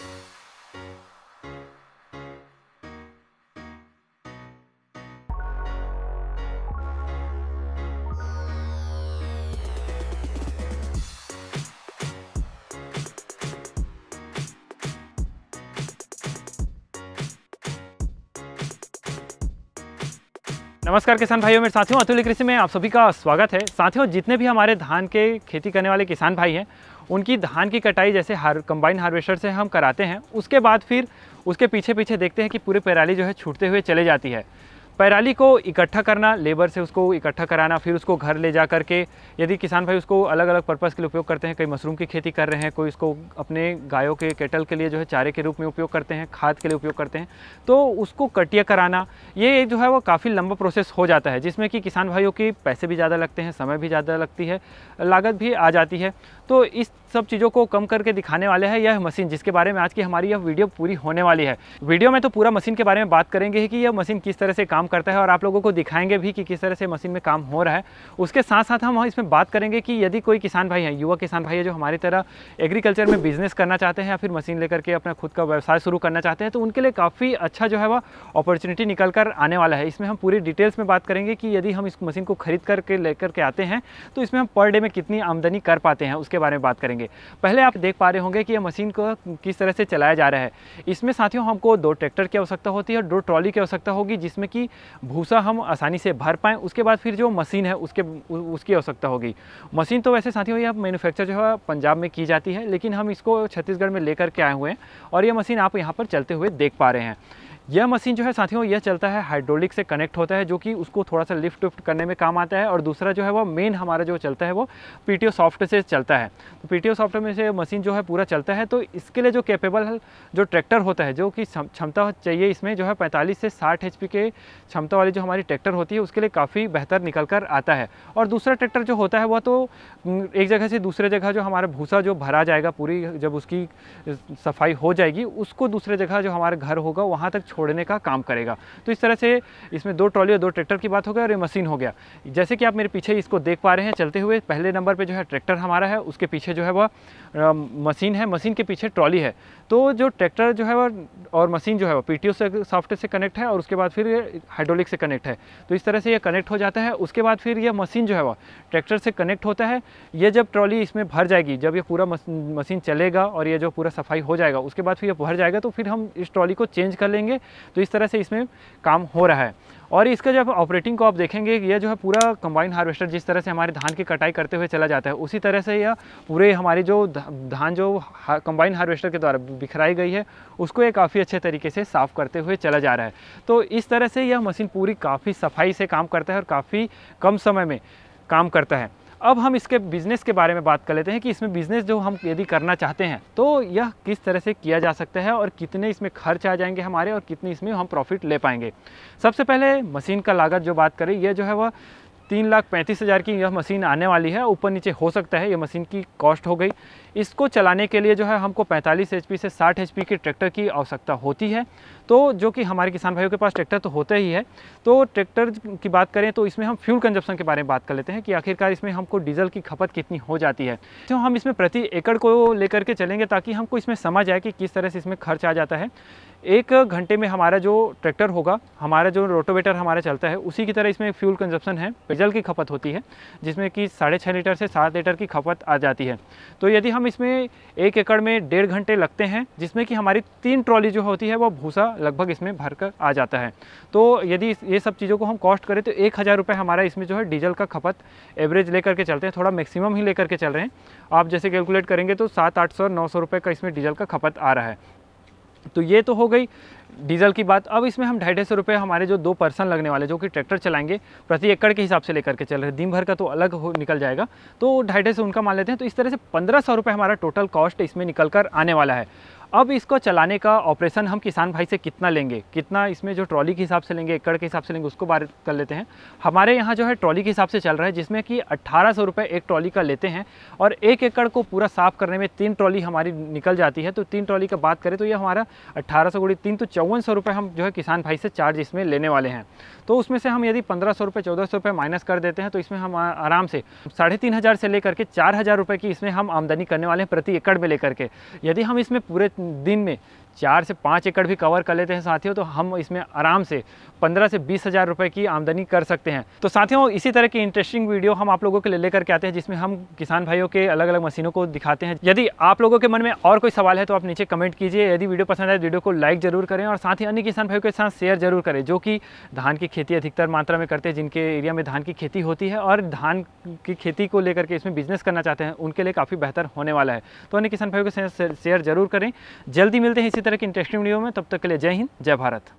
you नमस्कार किसान भाइयों मेरे साथियों अतुल कृषि में आप सभी का स्वागत है साथियों जितने भी हमारे धान के खेती करने वाले किसान भाई हैं उनकी धान की कटाई जैसे हार कंबाइन हार्वेस्टर से हम कराते हैं उसके बाद फिर उसके पीछे पीछे देखते हैं कि पूरे पैराली जो है छूटते हुए चले जाती है पैराली को इकट्ठा करना लेबर से उसको इकट्ठा कराना फिर उसको घर ले जा करके यदि किसान भाई उसको अलग अलग पर्पज़ के लिए उपयोग करते हैं कई मशरूम की खेती कर रहे हैं कोई उसको अपने गायों के केटल के लिए जो है चारे के रूप में उपयोग करते हैं खाद के लिए उपयोग करते हैं तो उसको कटिया कराना ये जो है वो काफ़ी लंबा प्रोसेस हो जाता है जिसमें कि किसान भाइयों के पैसे भी ज़्यादा लगते हैं समय भी ज़्यादा लगती है लागत भी आ जाती है तो इस सब चीज़ों को कम करके दिखाने वाले हैं यह मशीन जिसके बारे में आज की हमारी यह वीडियो पूरी होने वाली है वीडियो में तो पूरा मशीन के बारे में बात करेंगे कि यह मशीन किस तरह से काम काम करता है और आप लोगों को दिखाएंगे भी कि किस तरह से मशीन में काम हो रहा है उसके साथ साथ हम इसमें बात करेंगे कि यदि कोई किसान भाई है युवा किसान भाई है जो हमारी तरह एग्रीकल्चर में बिजनेस करना चाहते हैं या फिर मशीन लेकर के अपना खुद का व्यवसाय शुरू करना चाहते हैं तो उनके लिए काफ़ी अच्छा जो है वह अपॉर्चुनिटी निकल कर आने वाला है इसमें हम पूरी डिटेल्स में बात करेंगे कि यदि हम इस मशीन को खरीद करके लेकर के आते हैं तो इसमें हम पर डे में कितनी आमदनी कर पाते हैं उसके बारे में बात करेंगे पहले आप देख पा रहे होंगे कि यह मशीन को किस तरह से चलाया जा रहा है इसमें साथियों हमको दो ट्रैक्टर की आवश्यकता होती है और दो ट्रॉली की आवश्यकता होगी जिसमें कि भूसा हम आसानी से भर पाएँ उसके बाद फिर जो मशीन है उसके उसकी आवश्यकता होगी मशीन तो वैसे साथियों यह मैन्युफैक्चर जो है पंजाब में की जाती है लेकिन हम इसको छत्तीसगढ़ में लेकर के आए हुए हैं और ये मशीन आप यहाँ पर चलते हुए देख पा रहे हैं यह मशीन जो है साथियों यह चलता है हाइड्रोलिक से कनेक्ट होता है जो कि उसको थोड़ा सा लिफ्ट उफ्ट करने में काम आता है और दूसरा जो है वो मेन हमारा जो चलता है वो पीटीओ सॉफ्ट से चलता है तो पीटीओ सॉफ्ट में से मशीन जो है पूरा चलता है तो इसके लिए जो कैपेबल जो ट्रैक्टर होता है जो कि क्षमता चाहिए इसमें जो है पैंतालीस से साठ एच के क्षमता वाली जो हमारी ट्रैक्टर होती है उसके लिए काफ़ी बेहतर निकल कर आता है और दूसरा ट्रैक्टर जो होता है वह तो एक जगह से दूसरे जगह जो हमारा भूसा जो भरा जाएगा पूरी जब उसकी सफाई हो जाएगी उसको दूसरे जगह जो हमारा घर होगा वहाँ तक छोड़ने का काम करेगा तो इस तरह से इसमें दो ट्रॉली और दो ट्रैक्टर की बात हो गई और ये मशीन हो गया जैसे कि आप मेरे पीछे इसको देख पा रहे हैं चलते हुए पहले नंबर पर जो है ट्रैक्टर हमारा है उसके पीछे जो है वह मशीन है मशीन के पीछे ट्रॉली है तो जो ट्रैक्टर जो है वह और मशीन जो है वह पी से सॉफ्टवेयर से कनेक्ट है और उसके बाद फिर हाइड्रोलिक से कनेक्ट है तो इस तरह से यह कनेक्ट हो जाता है उसके बाद फिर यह मशीन जो है वह ट्रैक्टर से कनेक्ट होता है ये जब ट्रॉली इसमें भर जाएगी जब ये पूरा मशीन चलेगा और ये जो पूरा सफाई हो जाएगा उसके बाद फिर ये भर जाएगा तो फिर हम इस ट्रॉली को चेंज कर लेंगे तो इस तरह से इसमें काम हो रहा है और इसका जब ऑपरेटिंग को आप देखेंगे यह जो है पूरा कंबाइन हार्वेस्टर जिस तरह से हमारे धान की कटाई करते हुए चला जाता है उसी तरह से यह पूरे हमारी जो धान जो कंबाइन हार्वेस्टर के द्वारा बिखराई गई है उसको ये काफ़ी अच्छे तरीके से साफ़ करते हुए चला जा रहा है तो इस तरह से यह मशीन पूरी काफ़ी सफाई से काम करता है और काफ़ी कम समय में काम करता है अब हम इसके बिज़नेस के बारे में बात कर लेते हैं कि इसमें बिज़नेस जो हम यदि करना चाहते हैं तो यह किस तरह से किया जा सकता है और कितने इसमें खर्च आ जाएंगे हमारे और कितने इसमें हम प्रॉफिट ले पाएंगे सबसे पहले मशीन का लागत जो बात करें यह जो है वह तीन लाख पैंतीस हज़ार की यह मशीन आने वाली है ऊपर नीचे हो सकता है ये मशीन की कॉस्ट हो गई इसको चलाने के लिए जो है हमको 45 एच से 60 एच के ट्रैक्टर की आवश्यकता होती है तो जो कि हमारे किसान भाइयों के पास ट्रैक्टर तो होता ही है तो ट्रैक्टर की बात करें तो इसमें हम फ्यूल कंजप्शन के बारे में बात कर लेते हैं कि आखिरकार इसमें हमको डीजल की खपत कितनी हो जाती है तो हम इसमें प्रति एकड़ को लेकर के चलेंगे ताकि हमको इसमें समझ आए कि किस तरह से इसमें खर्च आ जाता है एक घंटे में हमारा जो ट्रैक्टर होगा हमारा जो रोटोवेटर हमारा चलता है उसी की तरह इसमें फ्यूल कंजप्शन है पेजल की खपत होती है जिसमें कि साढ़े छः लीटर से सात लीटर की खपत आ जाती है तो यदि हम इसमें एक एकड़ में डेढ़ घंटे लगते हैं जिसमें कि हमारी तीन ट्रॉली जो होती है वो भूसा लगभग इसमें भर कर आ जाता है तो यदि ये सब चीज़ों को हम कॉस्ट करें तो एक हज़ार रुपये हमारा इसमें जो है डीजल का खपत एवरेज लेकर के चलते हैं थोड़ा मैक्सिमम ही लेकर के चल रहे हैं आप जैसे कैलकुलेट करेंगे तो सात आठ सौ नौ सौ रुपये का इसमें डीजल का खपत आ रहा है तो ये तो हो गई डीजल की बात अब इसमें हम ढाई ढाई सौ रुपये हमारे जो दो पर्सन लगने वाले जो कि ट्रैक्टर चलाएंगे प्रति एकड़ के हिसाब से लेकर के चल रहे दिन भर का तो अलग हो निकल जाएगा तो ढाई ढाई सौ उनका मान लेते हैं तो इस तरह से पंद्रह सौ रुपये हमारा टोटल कॉस्ट इसमें निकल कर आने वाला है अब इसको चलाने का ऑपरेशन हम किसान भाई से कितना लेंगे कितना इसमें जो ट्रॉली के हिसाब से लेंगे एकड़ के हिसाब से लेंगे उसको बात कर लेते हैं हमारे यहाँ जो है ट्रॉली के हिसाब से चल रहा है जिसमें कि अट्ठारह सौ एक ट्रॉली का लेते हैं और एक एकड़ को पूरा साफ़ करने में तीन ट्रॉली हमारी निकल जाती है तो तीन ट्रॉली का बात करें तो ये हमारा अट्ठारह सौ तीन तो चौवन सौ हम जो है किसान भाई से चार्ज इसमें लेने वाले हैं तो उसमें से हम यदि पंद्रह सौ रुपये चौदह सौ रुपये माइनस कर देते हैं तो इसमें हम आराम से साढ़े तीन हज़ार से लेकर के चार हज़ार रुपये की इसमें हम आमदनी करने वाले हैं प्रति एकड़ में लेकर के यदि हम इसमें पूरे दिन में चार से पाँच एकड़ भी कवर कर लेते हैं साथियों तो हम इसमें आराम से पंद्रह से बीस हज़ार रुपये की आमदनी कर सकते हैं तो साथियों इसी तरह की इंटरेस्टिंग वीडियो हम आप लोगों के लिए लेकर के आते हैं जिसमें हम किसान भाइयों के अलग अलग मशीनों को दिखाते हैं यदि आप लोगों के मन में और कोई सवाल है तो आप नीचे कमेंट कीजिए यदि वीडियो पसंद आए वीडियो को लाइक जरूर करें और साथ ही अन्य किसान भाइयों के साथ शेयर जरूर करें जो कि धान की खेती अधिकतर मात्रा में करते हैं जिनके एरिया में धान की खेती होती है और धान की खेती को लेकर के इसमें बिजनेस करना चाहते हैं उनके लिए काफ़ी बेहतर होने वाला है तो अन्य किसान भाइयों के साथ शेयर जरूर करें जल्दी मिलते हैं इसी तरह की इंटरेस्टिंग वीडियो में तब तक के लिए जय हिंद जय भारत